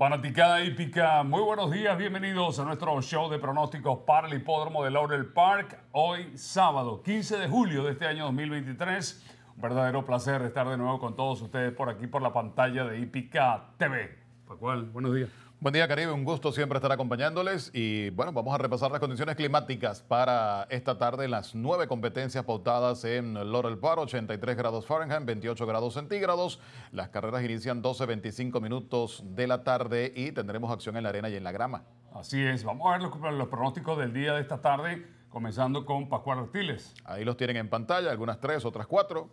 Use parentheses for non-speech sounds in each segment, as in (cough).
Fanaticada hípica, muy buenos días, bienvenidos a nuestro show de pronósticos para el hipódromo de Laurel Park. Hoy sábado, 15 de julio de este año 2023. Un verdadero placer estar de nuevo con todos ustedes por aquí, por la pantalla de hípica TV. cual? buenos días. Buen día Caribe, un gusto siempre estar acompañándoles y bueno, vamos a repasar las condiciones climáticas para esta tarde las nueve competencias pautadas en Laurel Park, 83 grados Fahrenheit, 28 grados centígrados. Las carreras inician 12.25 minutos de la tarde y tendremos acción en la arena y en la grama. Así es, vamos a ver los, pronósticos del día de esta tarde, comenzando con Pascual Artiles. Ahí los tienen en pantalla, algunas tres, otras cuatro.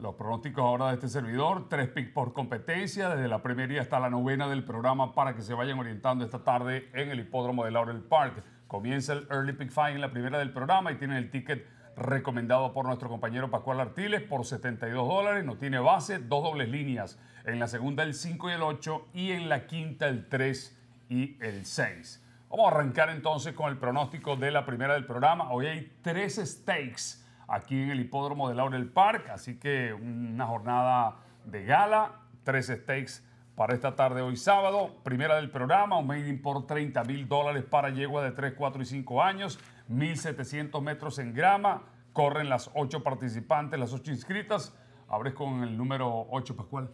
Los pronósticos ahora de este servidor, tres picks por competencia, desde la primera hasta la novena del programa para que se vayan orientando esta tarde en el hipódromo de Laurel Park. Comienza el Early Pick Five en la primera del programa y tienen el ticket recomendado por nuestro compañero Pascual Artiles por 72 dólares. No tiene base, dos dobles líneas. En la segunda el 5 y el 8 y en la quinta el 3 y el 6. Vamos a arrancar entonces con el pronóstico de la primera del programa. Hoy hay tres stakes aquí en el hipódromo de Laurel Park. Así que una jornada de gala, tres stakes para esta tarde hoy sábado. Primera del programa, un mailing por 30 mil dólares para yegua de 3, 4 y 5 años, 1.700 metros en grama. Corren las ocho participantes, las ocho inscritas. Abres con el número 8, Pascual.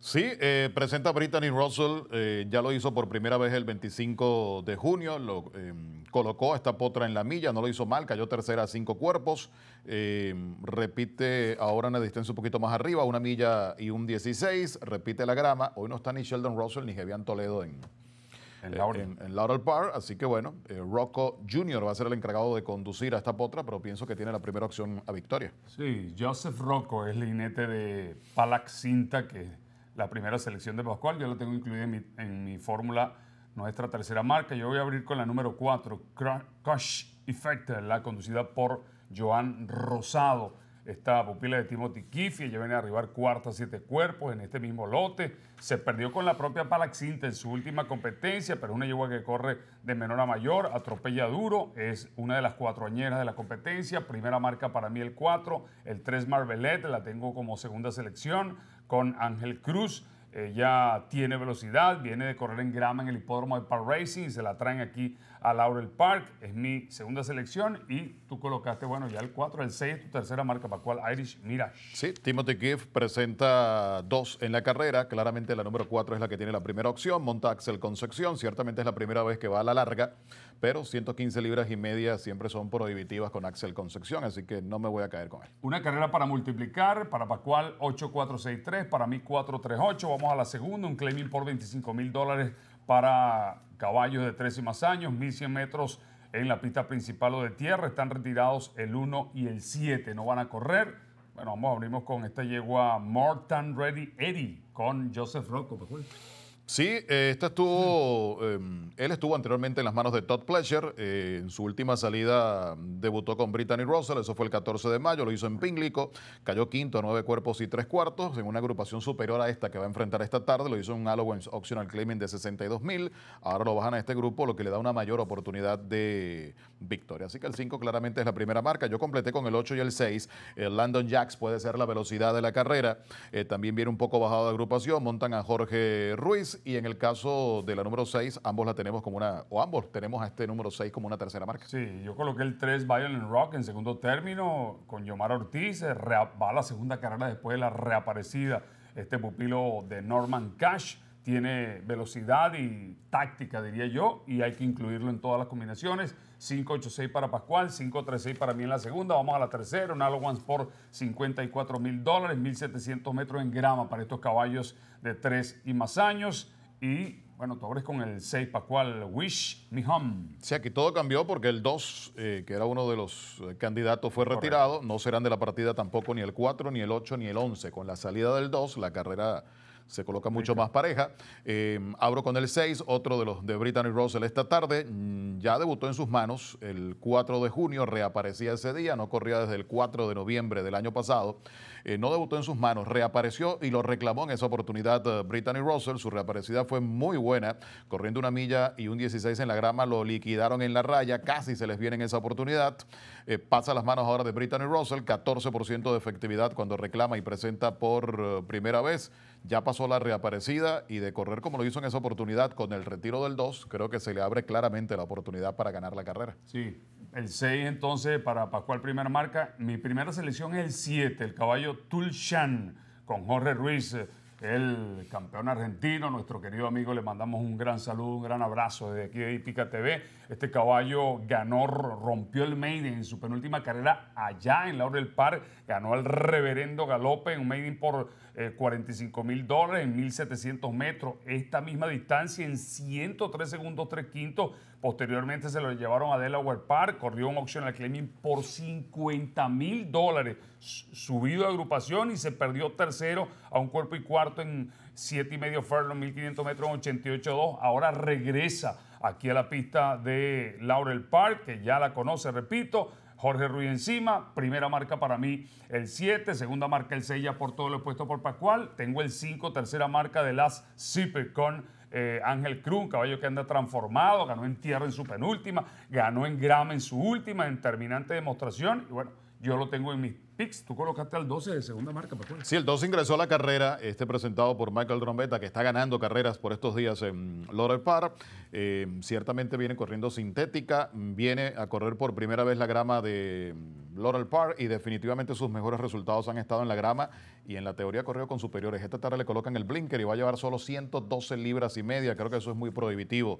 Sí, eh, presenta a Brittany Russell, eh, ya lo hizo por primera vez el 25 de junio, lo em, colocó a esta potra en la milla, no lo hizo mal, cayó tercera a cinco cuerpos, em, repite ahora la distancia un poquito más arriba, una milla y un 16, repite la grama, hoy no está ni Sheldon Russell ni Jevian Toledo en, Laurel. Park. Así que bueno, eh, Rocco Jr. va a ser el encargado de conducir a esta potra, pero pienso que tiene la primera opción a victoria. Sí, Joseph Rocco es linete de Palaxinta que la primera selección de Pascual. Yo la tengo incluida en mi, fórmula, nuestra tercera marca. Yo voy a abrir con la número 4, Crush Effect, la conducida por Joan Rosado. Esta pupila de Timothy Kiffy, ella viene a arribar cuarta, siete cuerpos en este mismo lote. Se perdió con la propia Palaxinta en su última competencia, pero es una yegua que corre de menor a mayor, atropella duro, es una de las cuatro añeras de la competencia. Primera marca para mí el 4, el tres Marvelet, la tengo como segunda selección, con Ángel Cruz. Ella tiene velocidad, viene de correr en grama en el hipódromo de Par Racing y se la traen aquí a Laurel Park, es mi segunda selección y tú colocaste, bueno, ya el 4, el 6, tu tercera marca, para cual Irish Mirage. Sí, Timothy Giff presenta dos en la carrera, claramente la número 4 es la que tiene la primera opción, monta Axel Concepción, ciertamente es la primera vez que va a la larga, pero 115 libras y media siempre son prohibitivas con Axel Concepción, así que no me voy a caer con él. Una carrera para multiplicar, para Pacual 8463, para mí 438, vamos a la segunda, un claiming por 25 mil dólares para caballos de 13 y más años, 1100 metros en la pista principal o de tierra, están retirados el 1 y el 7, no van a correr. Bueno, vamos, abrimos con esta yegua Morton Ready Eddie con Joseph Rocco. Sí, eh, estuvo, em, él estuvo anteriormente en las manos de Todd Pleasure eh, en su última salida mm, debutó con Brittany Russell, eso fue el 14 de mayo, lo hizo en Pinglico cayó quinto a nueve cuerpos y tres cuartos, en una agrupación superior a esta que va a enfrentar esta tarde, lo hizo en un Allowance Optional Claiming de 62 mil. Ahora lo bajan a este grupo, lo que le da una mayor oportunidad de victoria. Así que el 5 claramente es la primera marca. Yo completé con el 8 y el 6. El eh, Landon Jacks puede ser la velocidad de la carrera. también viene un poco bajado de agrupación. Montan a Jorge Ruiz y en el caso de la número 6, ambos la tenemos como una, o ambos tenemos a este número 6 como una tercera marca. Sí, yo coloqué el 3 Violent Rock en segundo término con Yomar Ortiz, eh, va a la segunda carrera después de la reaparecida. Este pupilo de Norman Cash tiene velocidad y táctica, diría yo, y hay que incluirlo en todas las combinaciones. 586 para Pascual, 536 para mí en la segunda. Vamos a la tercera, un Allowance por 54 mil dólares, 1700 metros en grama para estos caballos de 3 y más años. Y bueno, tú abres con el 6 Pascual Wish Mi Home. O sea, todo cambió porque el 2, eh, que era uno de los eh, candidatos, fue retirado. No serán de la partida tampoco ni el 4, ni el 8, ni el 11. Con la salida del 2, la carrera se coloca mucho más pareja. Eh, abro con el 6, otro de los de Brittany Russell esta tarde. Mm, ya debutó en sus manos el 4 de junio, reaparecía ese día, no corría desde el 4 de noviembre del año pasado. Eh, no debutó en sus manos, reapareció y lo reclamó en esa oportunidad eh, Brittany Russell. Su reaparecida fue muy buena, corriendo una milla y un 16 en la grama, lo liquidaron en la raya, casi se les viene en esa oportunidad. Eh, pasa las manos ahora de Brittany Russell, 14% de efectividad cuando reclama y presenta por eh, primera vez. Ya pasó la reaparecida y de correr como lo hizo en esa oportunidad con el retiro del 2, creo que se le abre claramente la oportunidad para ganar la carrera. Sí, el 6 entonces para Pascual Primera Marca. Mi primera selección es el 7, el caballo Tulshan con Jorge Ruiz. Eh, el campeón argentino, nuestro querido amigo, le mandamos un gran saludo, un gran abrazo desde aquí de Ipica TV. Este caballo ganó, rompió el Maiden en su penúltima carrera allá en del par. ganó al reverendo Galope en un Maiden por 45 eh, mil dólares en 1.700 metros. Esta misma distancia en 103 segundos 3 quintos. Posteriormente se lo llevaron a Delaware Park, corrió un al claiming por 50 mil dólares, subido de agrupación y se perdió tercero a un cuerpo y cuarto en 7 y medio furlong, 1.500 metros en 88.2. Ahora regresa aquí a la pista de Laurel Park, que ya la conoce, repito Jorge Ruiz encima, primera marca para mí el 7, segunda marca el 6 ya por todo lo puesto por Pascual, tengo el 5, tercera marca de las Zipper con eh, Ángel Cruz, caballo que anda transformado, ganó en tierra en su penúltima, ganó en grama en su última, en terminante demostración, y bueno, yo lo tengo en mis PIX, Tú colocaste al 12 de segunda marca, Paco. Sí, el 12 ingresó a la carrera, este presentado por Michael Trombeta, que está ganando carreras por estos días en Laurel Park. Eh, ciertamente viene corriendo sintética, viene a correr por primera vez la grama de Laurel Park y definitivamente sus mejores resultados han estado en la grama y en la teoría correo con superiores. Esta tarde le colocan el blinker y va a llevar solo 112 libras y media. Creo que eso es muy prohibitivo.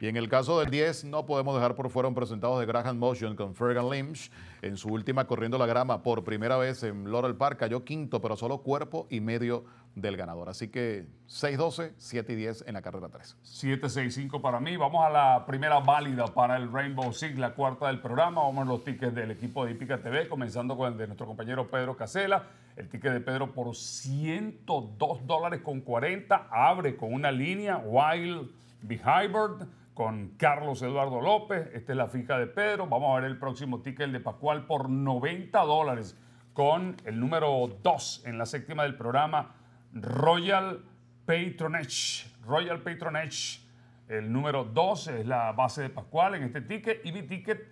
Y en el caso del 10, no podemos dejar por fuera un presentado de Graham Motion con Fergan Lynch. En su última corriendo la grama por primera vez en Laurel Park cayó quinto, pero solo cuerpo y medio del ganador. Así que 6-12, 7-10 en la carrera 3. 7-6-5 para mí. Vamos a la primera válida para el Rainbow Six, la cuarta del programa. Vamos a los tickets del equipo de Hípica TV, comenzando con el de nuestro compañero Pedro Casela. El ticket de Pedro por 102 dólares con 40. Abre con una línea Wild behind con Carlos Eduardo López. Esta es la fija de Pedro. Vamos a ver el próximo ticket de Pascual por 90 dólares con el número 2 en la séptima del programa, Royal Patronage. Royal Patronage, el número 2 es la base de Pascual en este ticket y mi ticket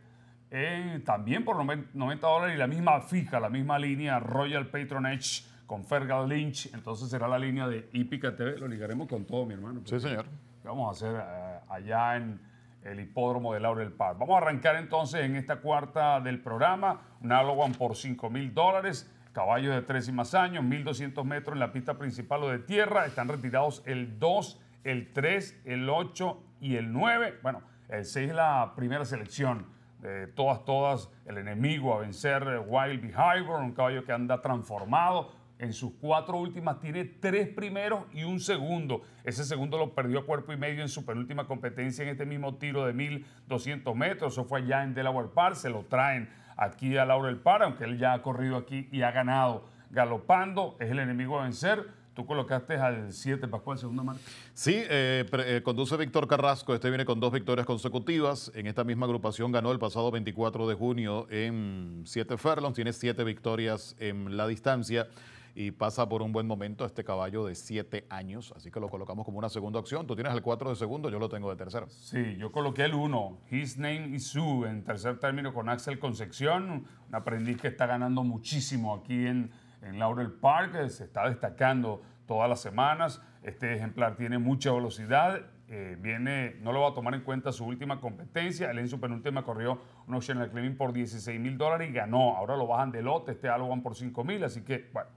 eh, también por 90 dólares y la misma fija, la misma línea Royal Patronage con Fergal Lynch. Entonces será la línea de Ipica TV. Lo ligaremos con todo, mi hermano. Sí, señor vamos a hacer eh, allá en el hipódromo de Laurel Park. Vamos a arrancar entonces en esta cuarta del programa, un Allowan por 5 mil dólares, caballos de tres y más años, 1200 metros en la pista principal o de tierra, están retirados el 2, el 3, el 8 y el 9. Bueno, el 6 es la primera selección. de todas, todas, el enemigo a vencer, eh, Wild Behavior, un caballo que anda transformado, en sus cuatro últimas tiene tres primeros y un segundo. Ese segundo lo perdió a cuerpo y medio en su penúltima competencia en este mismo tiro de 1200 metros. Eso fue allá en Delaware Park. Se lo traen aquí a Laurel Park, aunque él ya ha corrido aquí y ha ganado galopando. Es el enemigo a vencer. Tú colocaste al 7, Pascual, segunda marca. Sí, eh, eh, conduce Víctor Carrasco. Este viene con dos victorias consecutivas. En esta misma agrupación ganó el pasado 24 de junio en 7 Furlongs. Tiene 7 victorias en la distancia y pasa por un buen momento este caballo de 7 años, así que lo colocamos como una segunda opción. Tú tienes el 4 de segundo, yo lo tengo de tercero. Sí, yo coloqué el 1, His Name is Sue, en tercer término con Axel Concepción, un aprendiz que está ganando muchísimo aquí en, en Laurel Park, eh, se está destacando todas las semanas. Este ejemplar tiene mucha velocidad. Eh, viene, no lo va a tomar en cuenta su última competencia. El en su penúltima corrió un Ocean Climbing por 16 mil dólares y ganó. Ahora lo bajan de lote, este van por 5 mil. Así que, bueno,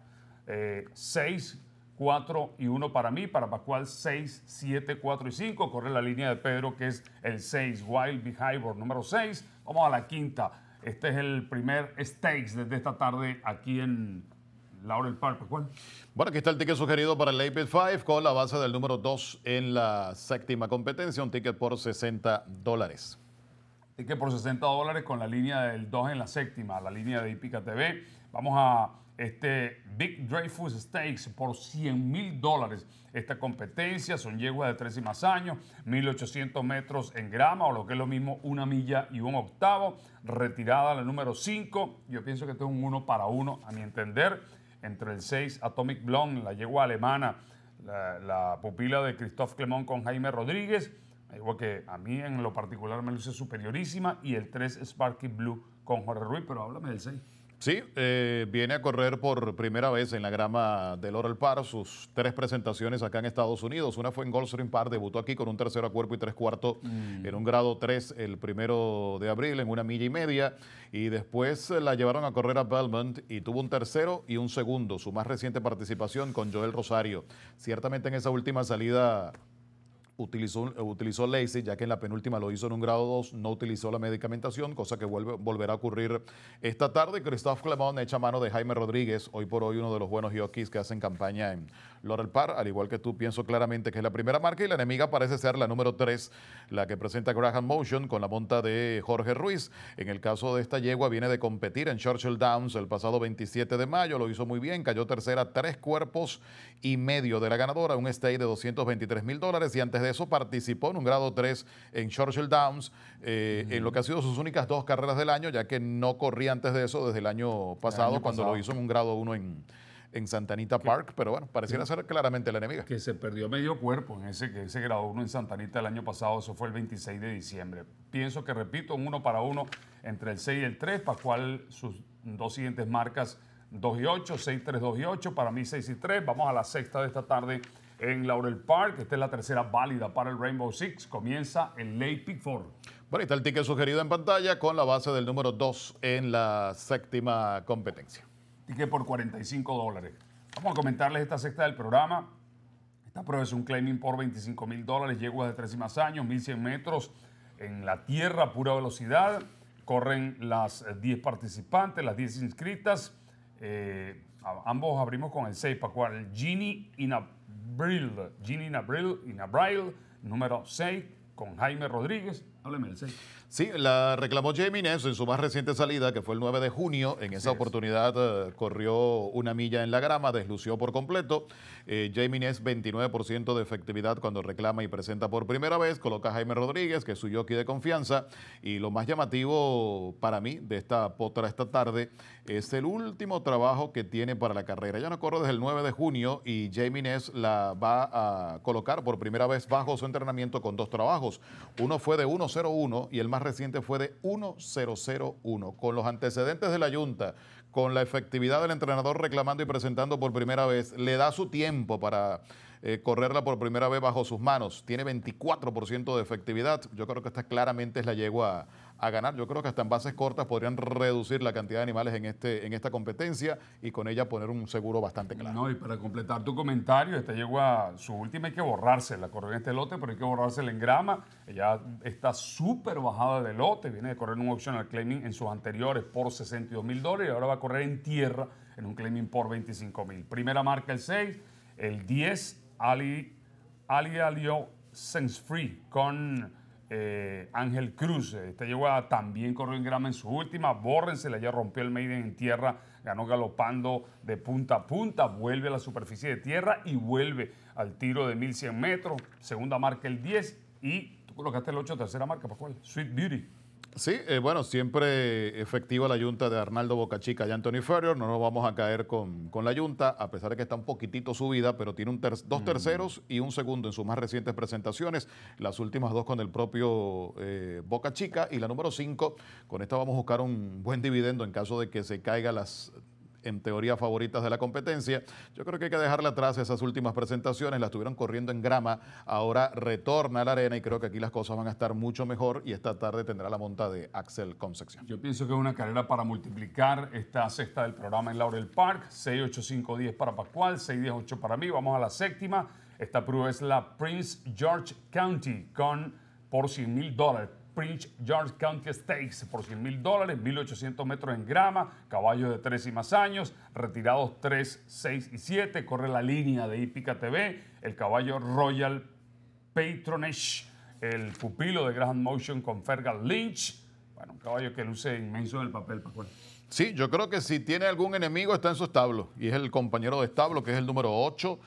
6, eh, 4 y 1 para mí, para Pascual 6, 7, 4 y 5. Corre la línea de Pedro que es el 6, Wild Behavior número 6. Vamos a la quinta. Este es el primer stakes desde esta tarde aquí en Laurel Park. ¿Cuál? Bueno, aquí está el ticket sugerido para el ap 5 con la base del número 2 en la séptima competencia, un ticket por 60 dólares. Ticket por 60 dólares con la línea del 2 en la séptima, la línea de Ipica TV. Vamos a este Big Dreyfus Stakes por 100 mil dólares. Esta competencia son yeguas de tres y más años, 1800 metros en grama o lo que es lo mismo, una milla y un octavo. Retirada la número 5. Yo pienso que tengo es un uno para uno, a mi entender, entre el 6 Atomic Blonde, la yegua alemana, la, pupila de Christophe Clemont con Jaime Rodríguez. Igual que a mí en lo particular me luce superiorísima y el 3 Sparky Blue con Jorge Ruiz, pero háblame del 6. Sí, eh, viene a correr por primera vez en la grama de Laurel Park sus tres presentaciones acá en Estados Unidos. Una fue en Goldstream Park, debutó aquí con un tercero a cuerpo y tres cuartos mm. en un grado tres el primero de abril en una milla y media. Y después la llevaron a correr a Belmont y tuvo un tercero y un segundo. Su más reciente participación con Joel Rosario. Ciertamente en esa última salida utilizó, utilizó ya que en la penúltima lo hizo en un grado 2, no utilizó la medicamentación, cosa que vuelve, volverá a ocurrir esta tarde. Christophe Clemont echa mano de Jaime Rodríguez, hoy por hoy uno de los buenos jockeys que hacen campaña en Laurel Park. Al igual que tú, pienso claramente que es la primera marca y la enemiga parece ser la número 3, la que presenta Graham Motion con la monta de Jorge Ruiz. En el caso de esta yegua, viene de competir en Churchill Downs el pasado 27 de mayo, lo hizo muy bien, cayó tercera, tres cuerpos y medio de la ganadora, un stay de 223 mil dólares y antes de eso participó en un grado 3 en Churchill Downs, eh, en lo que ha sido sus únicas dos carreras del año, ya que no corría antes de eso desde el año pasado, cuando lo hizo en un grado 1 en, en Santa Anita Park, pero bueno, pareciera ser claramente la enemiga. Que se perdió medio cuerpo en ese, que ese grado 1 en Santa Anita el año pasado, eso fue el 26 de diciembre. Pienso que, repito, un 1 para 1 entre el 6 y el 3, Pascual sus dos siguientes marcas 2 y 8, 6, 3, 2 y 8, para mí 6 y 3, vamos a la sexta de esta tarde en Laurel Park. Esta es la tercera válida para el Rainbow Six. Comienza el late pick 4. Bueno, está el ticket sugerido en pantalla con la base del número 2 en la séptima competencia. Ticket por 45 dólares. Vamos a comentarles esta sexta del programa. Esta prueba es un claiming por 25 mil dólares, Llegó de tres y más años, 1100 metros en la tierra, pura velocidad. Corren las 10 eh, participantes, las 10 inscritas. Eh, ambos abrimos con el 6, el Gini Inap Brill, y Brill, número 6, con Jaime Rodríguez. Hábleme del 6. Sí, la reclamó Jamie Ness en su más reciente salida, que fue el 9 de junio. En esa oportunidad eh, corrió una milla en la grama, deslució por completo. Eh, Jamie Ness, 29% de efectividad cuando reclama y presenta por primera vez. Coloca a Jaime Rodríguez, que es su jockey de confianza. Y lo más llamativo para mí de esta potra esta tarde es el último trabajo que tiene para la carrera. Ya no corro desde el 9 de junio y Jamie Ness la va a colocar por primera vez bajo su entrenamiento con dos trabajos. Uno fue de 1.01 y el más reciente fue de 1001. Con los antecedentes de la Junta, con la efectividad del entrenador reclamando y presentando por primera vez, le da su tiempo para eh, correrla por primera vez bajo sus manos. Tiene 24% de efectividad. Yo creo que esta claramente es la yegua a ganar. Yo creo que hasta en bases cortas podrían reducir la cantidad de animales en, este, en esta competencia y con ella poner un seguro bastante claro. No, y para completar tu comentario, esta yegua, su última hay que la Corrió en este lote, pero hay que borrársela en grama. Ella está súper bajada de lote, viene de correr un optional claiming en sus anteriores por 62 mil dólares y ahora va a correr en tierra en un claiming por 25 mil. Primera marca el 6, el 10 Ali, Ali Alio Sense Free con eh, Ángel Cruz. Esta llegó también corrió en grama en su última. le ya rompió el maiden en tierra, ganó galopando de punta a punta, vuelve a la superficie de tierra y vuelve al tiro de 1100 metros. Segunda marca el 10 y tú colocaste el 8, tercera marca, ¿para cuál? Sweet Beauty. Sí, eh, bueno, siempre efectiva la junta de Arnaldo Bocachica y Anthony Ferrier. No nos vamos a caer con, la yunta, a pesar de que está un poquitito subida, pero tiene un dos mm. terceros y un segundo en sus más recientes presentaciones. Las últimas dos con el propio eh, Boca Chica y la número cinco. Con esta vamos a buscar un buen dividendo en caso de que se caiga las en teoría favoritas de la competencia. Yo creo que hay que dejarle atrás esas últimas presentaciones, las estuvieron corriendo en grama, ahora retorna a la arena y creo que aquí las cosas van a estar mucho mejor y esta tarde tendrá la monta de Axel Concepción. Yo pienso que es una carrera para multiplicar esta sexta del programa en Laurel Park, 68510 para Pascual, 618 para mí, vamos a la séptima. Esta prueba es la Prince George County con por 100 mil dólares. Prince George County Stakes por 100 mil dólares, 1800 metros en grama, caballos de 3 y más años, retirados 3, 6 y 7. Corre la línea de Hípica TV, el caballo Royal Patronage, el pupilo de Grand Motion con Fergal Lynch. Bueno, un caballo que luce inmenso en el papel, Sí, yo creo que si tiene algún enemigo está en su establo y es el compañero de establo que es el número 8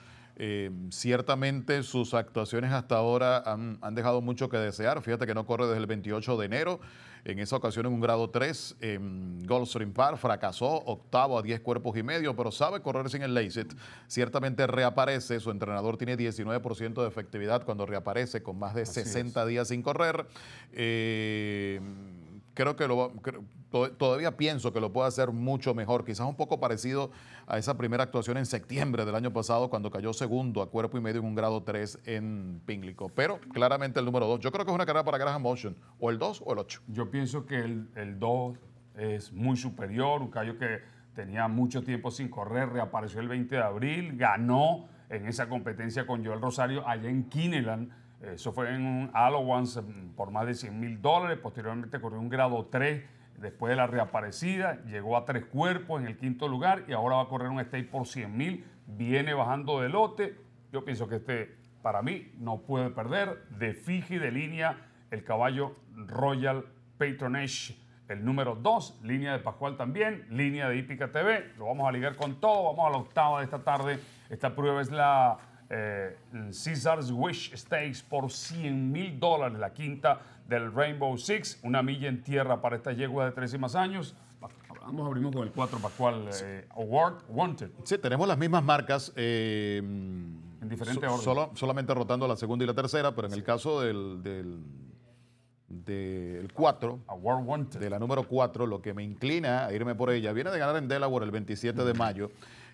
eh, ciertamente sus actuaciones hasta ahora han, dejado mucho que desear. Fíjate que no corre desde el 28 de enero. En esa ocasión en un grado 3 gold Goldstream Park fracasó, octavo a 10 cuerpos y medio, pero sabe correr sin el Lacet. Ciertamente reaparece, su entrenador tiene 19% de efectividad cuando reaparece con más de 60 días sin correr. Eh, creo que lo, todavía pienso que lo puede hacer mucho mejor, quizás un poco parecido a esa primera actuación en septiembre del año pasado cuando cayó segundo a cuerpo y medio en un grado 3 en Pínglico, pero claramente el número 2. Yo creo que es una carrera para Graham Motion, o el 2 o el 8. Yo pienso que el 2 es muy superior, un callo que tenía mucho tiempo sin correr, reapareció el 20 de abril, ganó en esa competencia con Joel Rosario allá en Kineland eso fue en un allowance mm, por más de 100 mil dólares. Posteriormente corrió un grado 3 después de la reaparecida. Llegó a tres cuerpos en el quinto lugar y ahora va a correr un stay por 100 mil. Viene bajando de lote. Yo pienso que este, para mí, no puede perder. De fiji de línea, el caballo Royal Patronage. El número 2, línea de Pascual también, línea de Hípica TV. Lo vamos a ligar con todo. Vamos a la octava de esta tarde. Esta prueba es la eh, Caesar's Wish Stakes por 100 mil dólares, la quinta del Rainbow Six, una milla en tierra para esta yegua de tres y más años. Vamos, abrimos con el 4 Pascual eh, Award Wanted. Sí, tenemos las mismas marcas. Eh, en diferentes solo, solamente rotando la segunda y la tercera, pero en el caso del, del del 4, de la número 4, lo que me inclina a irme por ella. Viene de ganar en Delaware el 27 de mayo.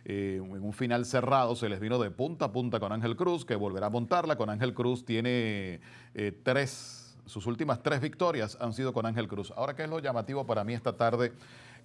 Eh, en un final cerrado, se les vino de punta a punta con Ángel Cruz, que volverá a montarla. Con Ángel Cruz tiene eh, tres, sus últimas tres victorias han sido con Ángel Cruz. Ahora, ¿qué es lo llamativo para mí esta tarde?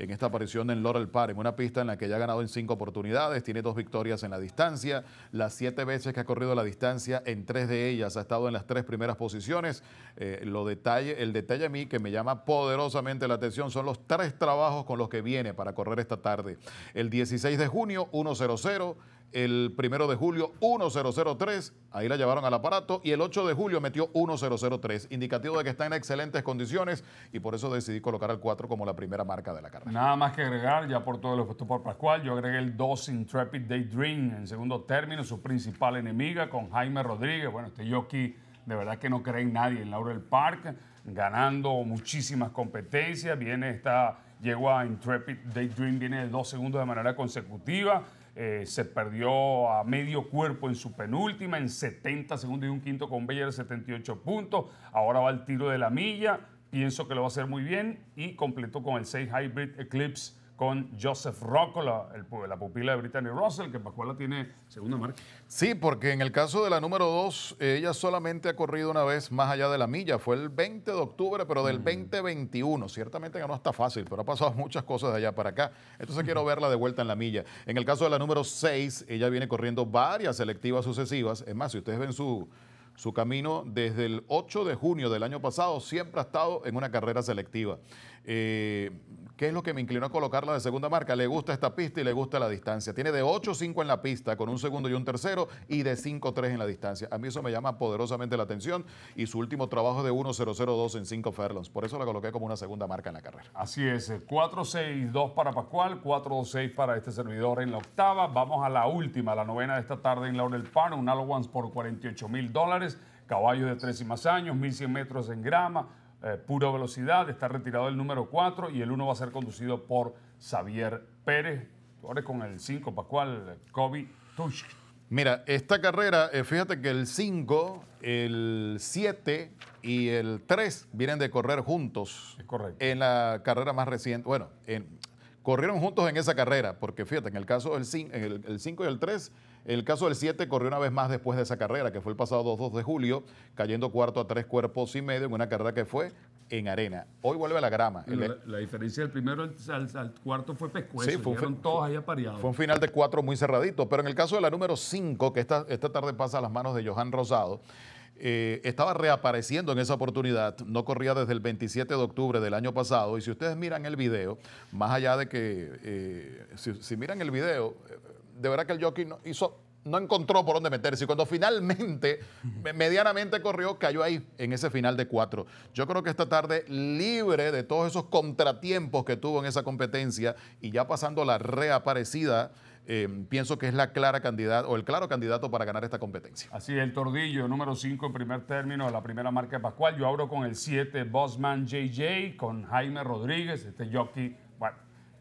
en esta aparición en Laurel Park, en una pista en la que ya ha ganado en cinco oportunidades, tiene dos victorias en la distancia, las siete veces que ha corrido la distancia, en tres de ellas ha estado en las tres primeras posiciones. Eh, lo detalle, el detalle a mí que me llama poderosamente la atención son los tres trabajos con los que viene para correr esta tarde. El 16 de junio, 100 el primero de julio 1003, ahí la llevaron al aparato, y el 8 de julio metió 1003, indicativo de que está en excelentes condiciones y por eso decidí colocar al 4 como la primera marca de la carrera. Nada más que agregar, ya por todo lo puesto por Pascual, yo agregué el 2 Intrepid Daydream, en segundo término, su principal enemiga con Jaime Rodríguez, bueno, este jockey de verdad que no cree en nadie en Laurel Park, ganando muchísimas competencias, viene esta, llegó a Intrepid Daydream, viene dos segundos de manera consecutiva, eh, se perdió a medio cuerpo en su penúltima, en 70 segundos y un quinto con Bayer 78 puntos. Ahora va el tiro de la milla, pienso que lo va a hacer muy bien y completó con el 6 Hybrid Eclipse con Joseph Rocola, la, pupila de Brittany Russell, que Pascuala tiene segunda marca. Sí, porque en el caso de la número 2, ella solamente ha corrido una vez más allá de la milla. Fue el 20 de octubre, pero del 2021. Mm. Ciertamente ganó hasta fácil, pero ha pasado muchas cosas de allá para acá. Entonces quiero (laughs) verla de vuelta en la milla. En el caso de la número 6, ella viene corriendo varias selectivas sucesivas. Es más, si ustedes ven su, su camino desde el 8 de junio del año pasado siempre ha estado en una carrera selectiva. Eh, ¿Qué es lo que me inclinó a colocarla de segunda marca? Le gusta esta pista y le gusta la distancia. Tiene de 8-5 en la pista con un segundo y un tercero y de 5-3 en la distancia. A mí eso me llama poderosamente la atención y su último trabajo de 1-0-0-2 en 5 furlongs. Por eso la coloqué como una segunda marca en la carrera. Así es, 4-6-2 eh, para Pascual, 4-2-6 para este servidor en la octava. Vamos a la última, la novena de esta tarde en Laurel Park, un Alowans por 48 mil dólares, caballos de tres y más años, 1.100 metros en grama, eh, pura velocidad, está retirado el número 4 y el 1 va a ser conducido por Xavier Pérez. Ahora con el 5, Pascual, Kobe Tush. Mira, esta carrera, eh, fíjate que el 5, el 7 y el 3 vienen de correr juntos. Es correcto. En la carrera más reciente, bueno, en, corrieron juntos en esa carrera, porque fíjate, en el caso del 5 el, y el 3, el caso del 7 corrió una vez más después de esa carrera, que fue el pasado 2 2 de julio, cayendo cuarto a tres cuerpos y medio en una carrera que fue en arena. Hoy vuelve a la grama. La, diferencia del primero al, cuarto fue pescuezo, sí, fue, todos ahí apareados. Fue un final de cuatro muy cerradito, pero en el caso de la número 5, que esta, esta tarde pasa a las manos de Johan Rosado, eh, estaba reapareciendo en esa oportunidad, no corría desde el 27 de octubre del año pasado, y si ustedes miran el video, más allá de que, eh, si, miran el video, eh, de verdad que el jockey no, hizo, no encontró por dónde meterse, y cuando finalmente, medianamente corrió, cayó ahí, en ese final de cuatro. Yo creo que esta tarde, libre de todos esos contratiempos que tuvo en esa competencia, y ya pasando la reaparecida, Em, pienso que es la clara candidata o el claro candidato para ganar esta competencia. Así es, el Tordillo, número 5 en primer término de la primera marca de Pascual. Yo abro con el 7, Bosman JJ, con Jaime Rodríguez, este jockey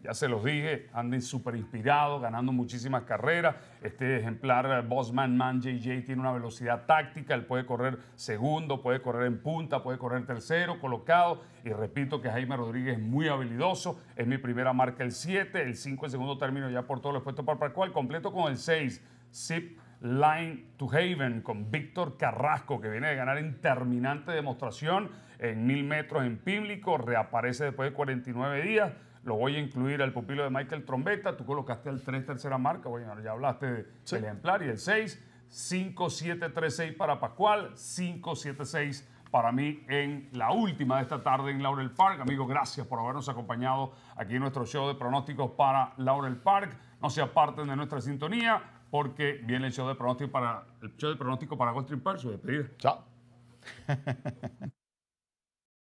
ya se los dije, anden súper inspirados, ganando muchísimas carreras. Este ejemplar eh, Bosman Man JJ tiene una velocidad táctica, él puede correr segundo, puede correr en punta, puede correr tercero, colocado. Y repito que Jaime Rodríguez es muy habilidoso, es mi primera marca el 7, el 5 en segundo término ya por todo lo puestos para el cual, completo con el 6, Zip. Line to Haven con Víctor Carrasco, que viene de ganar en terminante demostración en mil metros en público, reaparece después de 49 días lo voy a incluir al pupilo de Michael Trombeta, tú colocaste el 3 tercera marca, bueno, ya hablaste del ejemplar y el 6, 5736 para Pascual, 576 para mí en la última de esta tarde en Laurel Park. Amigos, gracias por habernos acompañado aquí en nuestro show de pronósticos para Laurel Park. No se aparten de nuestra sintonía porque viene el show de pronóstico para el show de pronóstico para Goldstream Park, su despedida. Chao. (laughs)